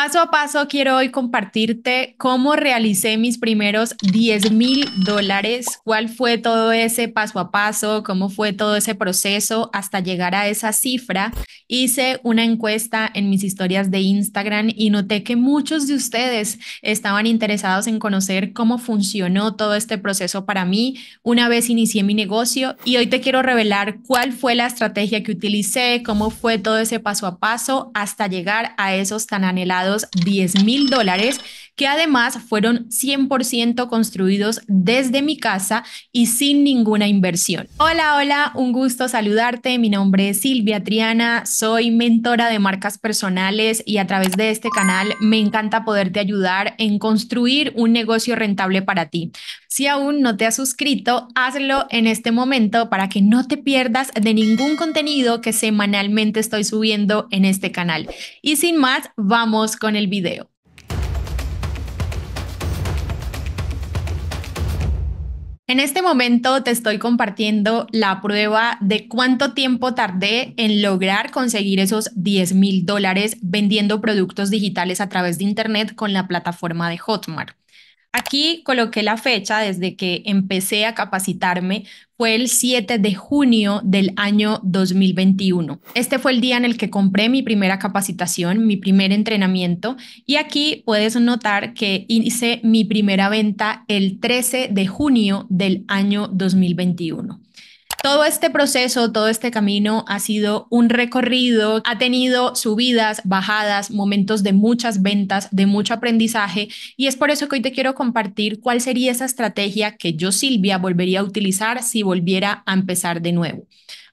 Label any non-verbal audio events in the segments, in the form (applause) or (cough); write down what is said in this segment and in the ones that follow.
Paso a paso quiero hoy compartirte cómo realicé mis primeros 10 mil dólares, cuál fue todo ese paso a paso, cómo fue todo ese proceso hasta llegar a esa cifra. Hice una encuesta en mis historias de Instagram y noté que muchos de ustedes estaban interesados en conocer cómo funcionó todo este proceso para mí una vez inicié mi negocio y hoy te quiero revelar cuál fue la estrategia que utilicé, cómo fue todo ese paso a paso hasta llegar a esos tan anhelados 10 mil dólares que además fueron 100% construidos desde mi casa y sin ninguna inversión. Hola, hola, un gusto saludarte. Mi nombre es Silvia Triana, soy mentora de marcas personales y a través de este canal me encanta poderte ayudar en construir un negocio rentable para ti. Si aún no te has suscrito, hazlo en este momento para que no te pierdas de ningún contenido que semanalmente estoy subiendo en este canal. Y sin más, vamos con el video. En este momento te estoy compartiendo la prueba de cuánto tiempo tardé en lograr conseguir esos 10 mil dólares vendiendo productos digitales a través de Internet con la plataforma de Hotmart. Aquí coloqué la fecha desde que empecé a capacitarme, fue el 7 de junio del año 2021. Este fue el día en el que compré mi primera capacitación, mi primer entrenamiento, y aquí puedes notar que hice mi primera venta el 13 de junio del año 2021. Todo este proceso, todo este camino ha sido un recorrido, ha tenido subidas, bajadas, momentos de muchas ventas, de mucho aprendizaje y es por eso que hoy te quiero compartir cuál sería esa estrategia que yo, Silvia, volvería a utilizar si volviera a empezar de nuevo.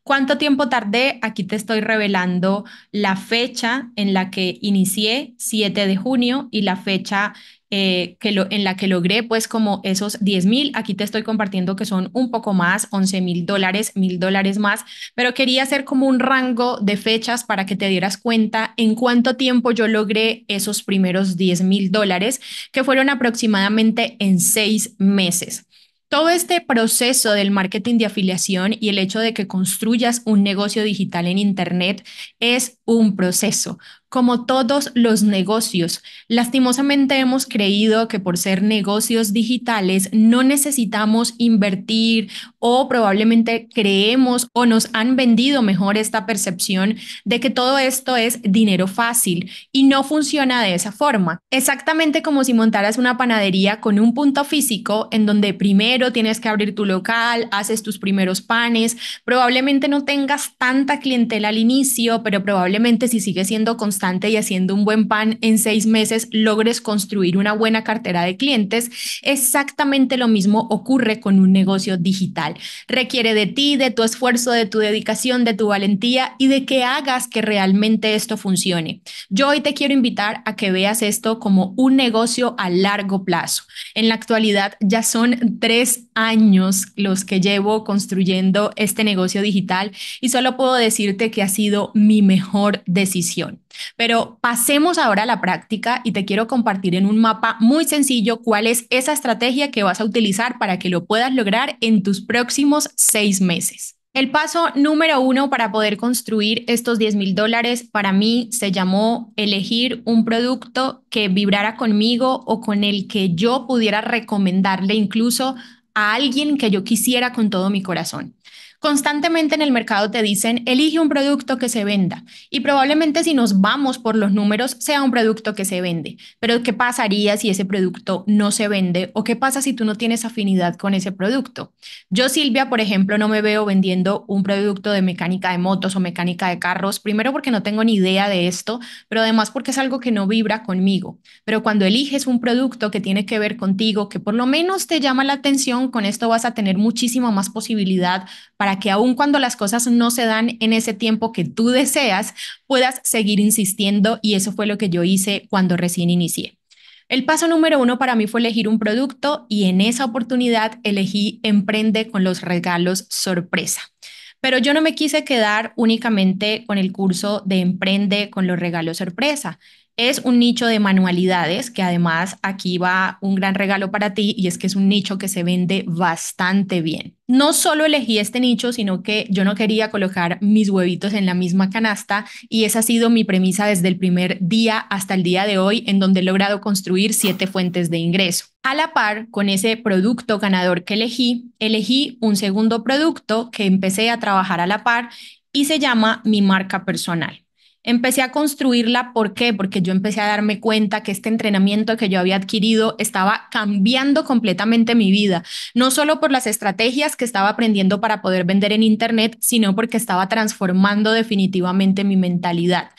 ¿Cuánto tiempo tardé? Aquí te estoy revelando la fecha en la que inicié, 7 de junio, y la fecha eh, que en la que logré pues como esos 10 mil. Aquí te estoy compartiendo que son un poco más, 11 mil dólares, mil dólares más, pero quería hacer como un rango de fechas para que te dieras cuenta en cuánto tiempo yo logré esos primeros 10 mil dólares, que fueron aproximadamente en seis meses. Todo este proceso del marketing de afiliación y el hecho de que construyas un negocio digital en Internet es un proceso. Como todos los negocios, lastimosamente hemos creído que por ser negocios digitales no necesitamos invertir o probablemente creemos o nos han vendido mejor esta percepción de que todo esto es dinero fácil y no funciona de esa forma. Exactamente como si montaras una panadería con un punto físico en donde primero tienes que abrir tu local, haces tus primeros panes, probablemente no tengas tanta clientela al inicio, pero probablemente si sigue siendo constante y haciendo un buen pan en seis meses logres construir una buena cartera de clientes, exactamente lo mismo ocurre con un negocio digital. Requiere de ti, de tu esfuerzo, de tu dedicación, de tu valentía y de que hagas que realmente esto funcione. Yo hoy te quiero invitar a que veas esto como un negocio a largo plazo. En la actualidad ya son tres años los que llevo construyendo este negocio digital y solo puedo decirte que ha sido mi mejor decisión. Pero pasemos ahora a la práctica y te quiero compartir en un mapa muy sencillo cuál es esa estrategia que vas a utilizar para que lo puedas lograr en tus próximos seis meses. El paso número uno para poder construir estos 10 mil dólares para mí se llamó elegir un producto que vibrara conmigo o con el que yo pudiera recomendarle incluso a alguien que yo quisiera con todo mi corazón. Constantemente en el mercado te dicen, elige un producto que se venda y probablemente si nos vamos por los números sea un producto que se vende, pero ¿qué pasaría si ese producto no se vende o qué pasa si tú no tienes afinidad con ese producto? Yo, Silvia, por ejemplo, no me veo vendiendo un producto de mecánica de motos o mecánica de carros, primero porque no tengo ni idea de esto, pero además porque es algo que no vibra conmigo. Pero cuando eliges un producto que tiene que ver contigo, que por lo menos te llama la atención, con esto vas a tener muchísima más posibilidad para que aun cuando las cosas no se dan en ese tiempo que tú deseas, puedas seguir insistiendo y eso fue lo que yo hice cuando recién inicié. El paso número uno para mí fue elegir un producto y en esa oportunidad elegí Emprende con los regalos sorpresa. Pero yo no me quise quedar únicamente con el curso de Emprende con los regalos sorpresa. Es un nicho de manualidades que además aquí va un gran regalo para ti y es que es un nicho que se vende bastante bien. No solo elegí este nicho, sino que yo no quería colocar mis huevitos en la misma canasta y esa ha sido mi premisa desde el primer día hasta el día de hoy en donde he logrado construir siete fuentes de ingreso. A la par, con ese producto ganador que elegí, elegí un segundo producto que empecé a trabajar a la par y se llama mi marca personal. Empecé a construirla, ¿por qué? Porque yo empecé a darme cuenta que este entrenamiento que yo había adquirido estaba cambiando completamente mi vida, no solo por las estrategias que estaba aprendiendo para poder vender en Internet, sino porque estaba transformando definitivamente mi mentalidad.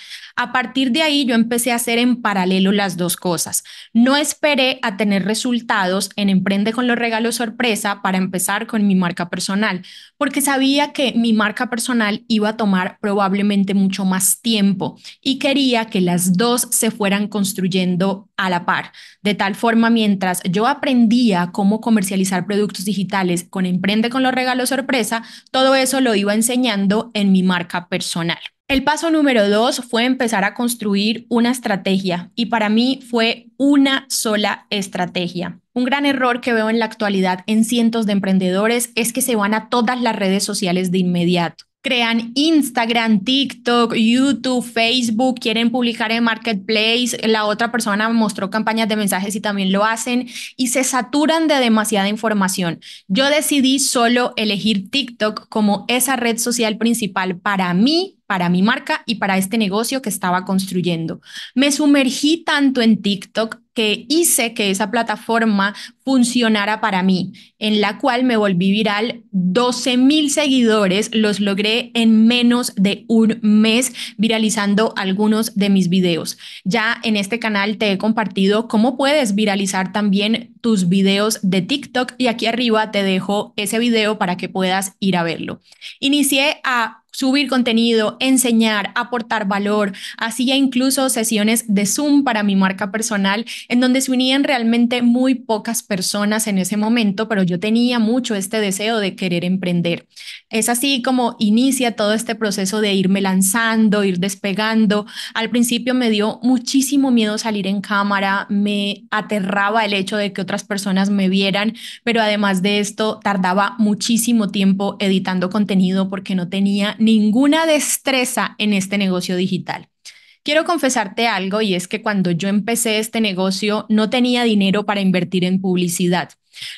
A partir de ahí yo empecé a hacer en paralelo las dos cosas. No esperé a tener resultados en Emprende con los regalos sorpresa para empezar con mi marca personal, porque sabía que mi marca personal iba a tomar probablemente mucho más tiempo y quería que las dos se fueran construyendo a la par. De tal forma, mientras yo aprendía cómo comercializar productos digitales con Emprende con los regalos sorpresa, todo eso lo iba enseñando en mi marca personal. El paso número dos fue empezar a construir una estrategia y para mí fue una sola estrategia. Un gran error que veo en la actualidad en cientos de emprendedores es que se van a todas las redes sociales de inmediato. Crean Instagram, TikTok, YouTube, Facebook, quieren publicar en Marketplace, la otra persona mostró campañas de mensajes y también lo hacen y se saturan de demasiada información. Yo decidí solo elegir TikTok como esa red social principal para mí para mi marca y para este negocio que estaba construyendo. Me sumergí tanto en TikTok que hice que esa plataforma funcionara para mí, en la cual me volví viral 12 seguidores, los logré en menos de un mes viralizando algunos de mis videos. Ya en este canal te he compartido cómo puedes viralizar también tus videos de TikTok y aquí arriba te dejo ese video para que puedas ir a verlo. Inicié a subir contenido, enseñar, aportar valor. Hacía incluso sesiones de Zoom para mi marca personal, en donde se unían realmente muy pocas personas en ese momento, pero yo tenía mucho este deseo de querer emprender. Es así como inicia todo este proceso de irme lanzando, ir despegando. Al principio me dio muchísimo miedo salir en cámara, me aterraba el hecho de que otras personas me vieran, pero además de esto, tardaba muchísimo tiempo editando contenido porque no tenía ninguna destreza en este negocio digital. Quiero confesarte algo y es que cuando yo empecé este negocio no tenía dinero para invertir en publicidad.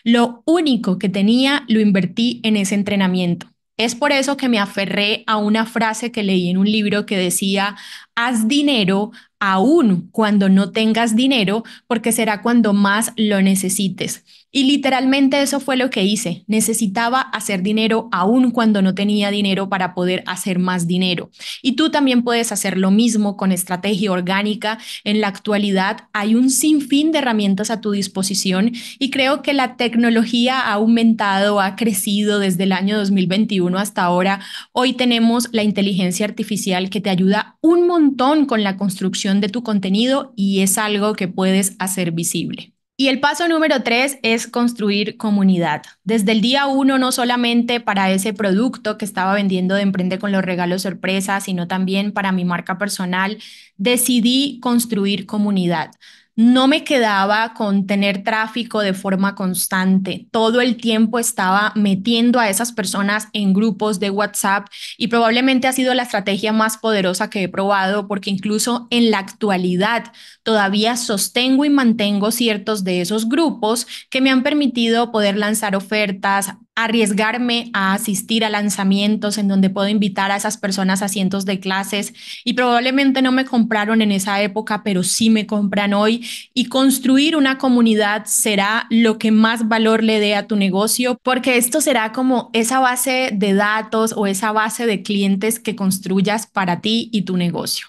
Lo único que tenía lo invertí en ese entrenamiento. Es por eso que me aferré a una frase que leí en un libro que decía, haz dinero aún cuando no tengas dinero, porque será cuando más lo necesites. Y literalmente eso fue lo que hice. Necesitaba hacer dinero aún cuando no tenía dinero para poder hacer más dinero. Y tú también puedes hacer lo mismo con estrategia orgánica. En la actualidad hay un sinfín de herramientas a tu disposición y creo que la tecnología ha aumentado, ha crecido desde el año 2021 hasta ahora. Hoy tenemos la inteligencia artificial que te ayuda un montón con la construcción de tu contenido y es algo que puedes hacer visible. Y el paso número tres es construir comunidad. Desde el día uno, no solamente para ese producto que estaba vendiendo de Emprende con los regalos sorpresa, sino también para mi marca personal, decidí construir comunidad no me quedaba con tener tráfico de forma constante. Todo el tiempo estaba metiendo a esas personas en grupos de WhatsApp y probablemente ha sido la estrategia más poderosa que he probado porque incluso en la actualidad todavía sostengo y mantengo ciertos de esos grupos que me han permitido poder lanzar ofertas, arriesgarme a asistir a lanzamientos en donde puedo invitar a esas personas a cientos de clases y probablemente no me compraron en esa época, pero sí me compran hoy y construir una comunidad será lo que más valor le dé a tu negocio porque esto será como esa base de datos o esa base de clientes que construyas para ti y tu negocio.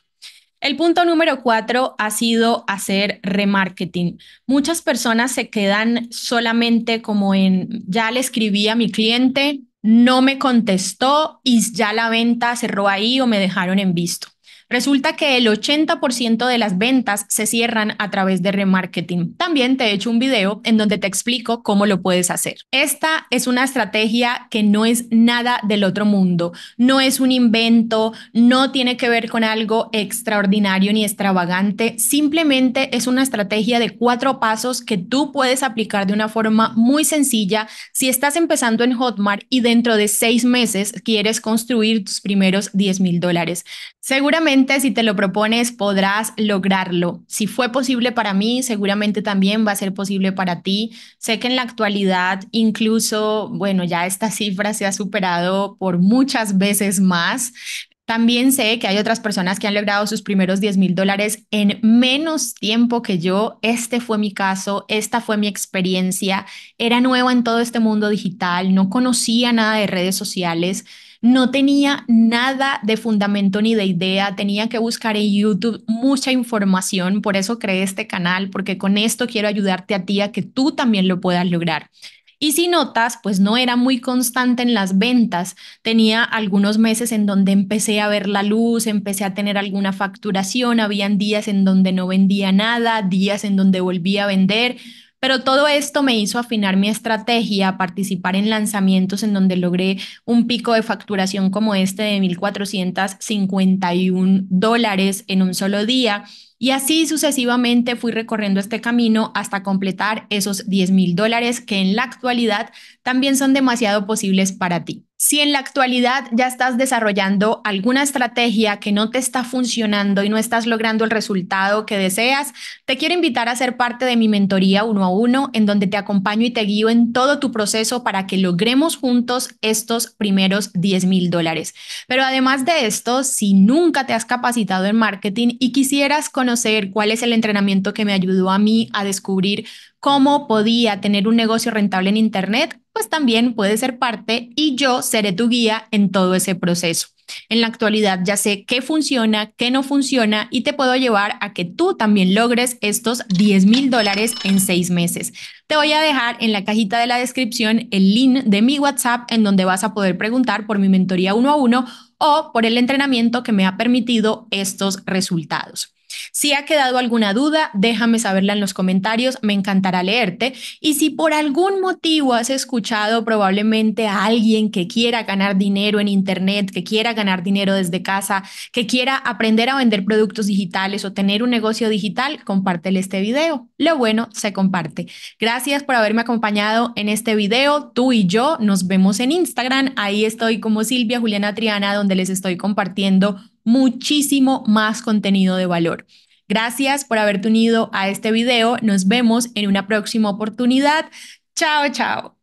El punto número cuatro ha sido hacer remarketing. Muchas personas se quedan solamente como en, ya le escribí a mi cliente, no me contestó y ya la venta cerró ahí o me dejaron en visto. Resulta que el 80% de las ventas se cierran a través de remarketing. También te he hecho un video en donde te explico cómo lo puedes hacer. Esta es una estrategia que no es nada del otro mundo, no es un invento, no tiene que ver con algo extraordinario ni extravagante, simplemente es una estrategia de cuatro pasos que tú puedes aplicar de una forma muy sencilla si estás empezando en Hotmart y dentro de seis meses quieres construir tus primeros 10 mil dólares. Seguramente si te lo propones podrás lograrlo. Si fue posible para mí, seguramente también va a ser posible para ti. Sé que en la actualidad incluso, bueno, ya esta (laughs) cifra se ha superado por muchas veces más. También sé que hay otras personas que han logrado sus primeros 10 mil dólares en menos tiempo que yo. Este fue mi caso, esta fue mi experiencia. Era nueva en todo este mundo digital, no conocía nada de redes sociales no tenía nada de fundamento ni de idea, tenía que buscar en YouTube mucha información, por eso creé este canal, porque con esto quiero ayudarte a ti a que tú también lo puedas lograr. Y si notas, pues no era muy constante en las ventas. Tenía algunos meses en donde empecé a ver la luz, empecé a tener alguna facturación, habían días en donde no vendía nada, días en donde volvía a vender, pero todo esto me hizo afinar mi estrategia, participar en lanzamientos en donde logré un pico de facturación como este de 1.451 dólares en un solo día. Y así sucesivamente fui recorriendo este camino hasta completar esos 10.000 mil dólares que en la actualidad también son demasiado posibles para ti. Si en la actualidad ya estás desarrollando alguna estrategia que no te está funcionando y no estás logrando el resultado que deseas, te quiero invitar a ser parte de mi mentoría uno a uno, en donde te acompaño y te guío en todo tu proceso para que logremos juntos estos primeros 10 mil dólares. Pero además de esto, si nunca te has capacitado en marketing y quisieras conocer cuál es el entrenamiento que me ayudó a mí a descubrir cómo podía tener un negocio rentable en Internet, pues también puede ser parte y yo seré tu guía en todo ese proceso. En la actualidad ya sé qué funciona, qué no funciona y te puedo llevar a que tú también logres estos 10 mil dólares en seis meses. Te voy a dejar en la cajita de la descripción el link de mi WhatsApp en donde vas a poder preguntar por mi mentoría uno a uno o por el entrenamiento que me ha permitido estos resultados. Si ha quedado alguna duda, déjame saberla en los comentarios, me encantará leerte. Y si por algún motivo has escuchado probablemente a alguien que quiera ganar dinero en Internet, que quiera ganar dinero desde casa, que quiera aprender a vender productos digitales o tener un negocio digital, compártele este video. Lo bueno se comparte. Gracias por haberme acompañado en este video. Tú y yo nos vemos en Instagram. Ahí estoy como Silvia Juliana Triana, donde les estoy compartiendo muchísimo más contenido de valor. Gracias por haberte unido a este video. Nos vemos en una próxima oportunidad. Chao, chao.